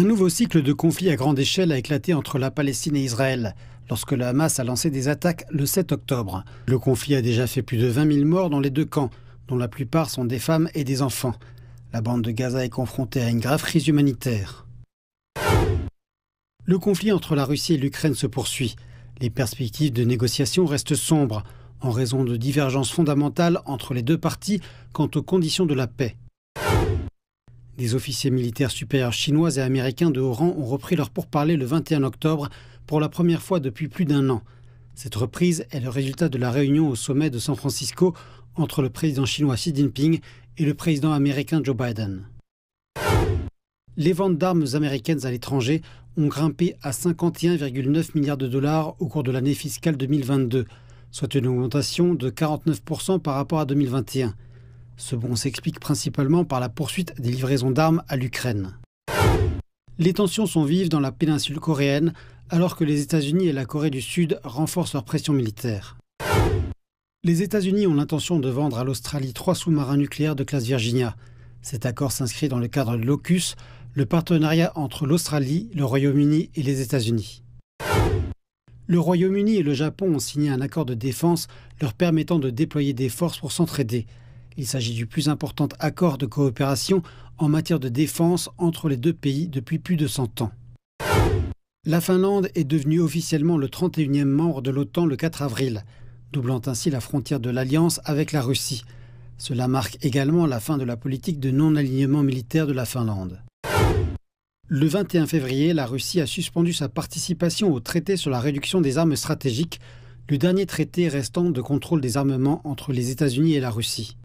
Un nouveau cycle de conflits à grande échelle a éclaté entre la Palestine et Israël lorsque le Hamas a lancé des attaques le 7 octobre. Le conflit a déjà fait plus de 20 000 morts dans les deux camps, dont la plupart sont des femmes et des enfants. La bande de Gaza est confrontée à une grave crise humanitaire. Le conflit entre la Russie et l'Ukraine se poursuit. Les perspectives de négociation restent sombres en raison de divergences fondamentales entre les deux parties quant aux conditions de la paix. Des officiers militaires supérieurs chinois et américains de haut rang ont repris leur pourparlers le 21 octobre pour la première fois depuis plus d'un an. Cette reprise est le résultat de la réunion au sommet de San Francisco entre le président chinois Xi Jinping et le président américain Joe Biden. Les ventes d'armes américaines à l'étranger ont grimpé à 51,9 milliards de dollars au cours de l'année fiscale 2022, soit une augmentation de 49% par rapport à 2021. Ce bond s'explique principalement par la poursuite des livraisons d'armes à l'Ukraine. Les tensions sont vives dans la péninsule coréenne alors que les États-Unis et la Corée du Sud renforcent leur pression militaire. Les États-Unis ont l'intention de vendre à l'Australie trois sous-marins nucléaires de classe Virginia. Cet accord s'inscrit dans le cadre de l'OCUS, le partenariat entre l'Australie, le Royaume-Uni et les États-Unis. Le Royaume-Uni et le Japon ont signé un accord de défense leur permettant de déployer des forces pour s'entraider. Il s'agit du plus important accord de coopération en matière de défense entre les deux pays depuis plus de 100 ans. La Finlande est devenue officiellement le 31e membre de l'OTAN le 4 avril, doublant ainsi la frontière de l'alliance avec la Russie. Cela marque également la fin de la politique de non-alignement militaire de la Finlande. Le 21 février, la Russie a suspendu sa participation au traité sur la réduction des armes stratégiques, le dernier traité restant de contrôle des armements entre les États-Unis et la Russie.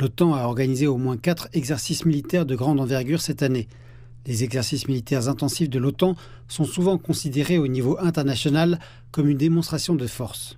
L'OTAN a organisé au moins quatre exercices militaires de grande envergure cette année. Les exercices militaires intensifs de l'OTAN sont souvent considérés au niveau international comme une démonstration de force.